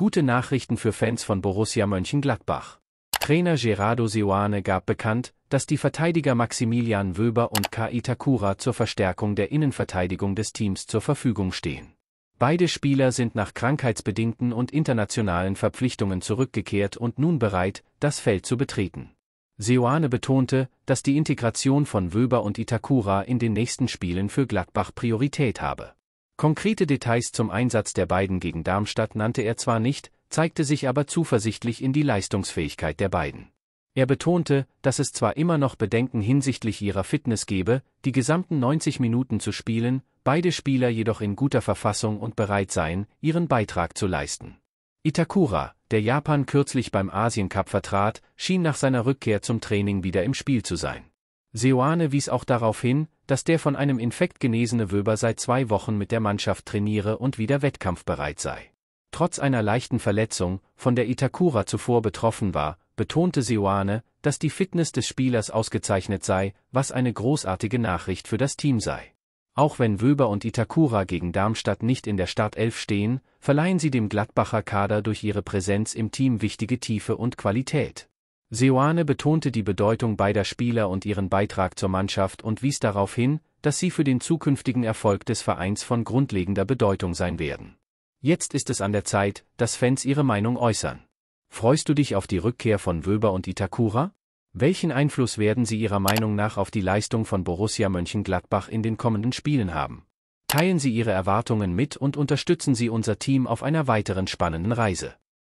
Gute Nachrichten für Fans von Borussia Mönchengladbach. Trainer Gerardo Seoane gab bekannt, dass die Verteidiger Maximilian Wöber und Kai Takura zur Verstärkung der Innenverteidigung des Teams zur Verfügung stehen. Beide Spieler sind nach krankheitsbedingten und internationalen Verpflichtungen zurückgekehrt und nun bereit, das Feld zu betreten. Seoane betonte, dass die Integration von Wöber und Itakura in den nächsten Spielen für Gladbach Priorität habe. Konkrete Details zum Einsatz der beiden gegen Darmstadt nannte er zwar nicht, zeigte sich aber zuversichtlich in die Leistungsfähigkeit der beiden. Er betonte, dass es zwar immer noch Bedenken hinsichtlich ihrer Fitness gebe, die gesamten 90 Minuten zu spielen, beide Spieler jedoch in guter Verfassung und bereit seien, ihren Beitrag zu leisten. Itakura, der Japan kürzlich beim Asiencup vertrat, schien nach seiner Rückkehr zum Training wieder im Spiel zu sein. Seoane wies auch darauf hin, dass der von einem Infekt genesene Wöber seit zwei Wochen mit der Mannschaft trainiere und wieder wettkampfbereit sei. Trotz einer leichten Verletzung, von der Itakura zuvor betroffen war, betonte Seoane, dass die Fitness des Spielers ausgezeichnet sei, was eine großartige Nachricht für das Team sei. Auch wenn Wöber und Itakura gegen Darmstadt nicht in der Startelf stehen, verleihen sie dem Gladbacher Kader durch ihre Präsenz im Team wichtige Tiefe und Qualität. Seoane betonte die Bedeutung beider Spieler und ihren Beitrag zur Mannschaft und wies darauf hin, dass sie für den zukünftigen Erfolg des Vereins von grundlegender Bedeutung sein werden. Jetzt ist es an der Zeit, dass Fans ihre Meinung äußern. Freust du dich auf die Rückkehr von Wöber und Itakura? Welchen Einfluss werden sie ihrer Meinung nach auf die Leistung von Borussia Mönchengladbach in den kommenden Spielen haben? Teilen Sie Ihre Erwartungen mit und unterstützen Sie unser Team auf einer weiteren spannenden Reise.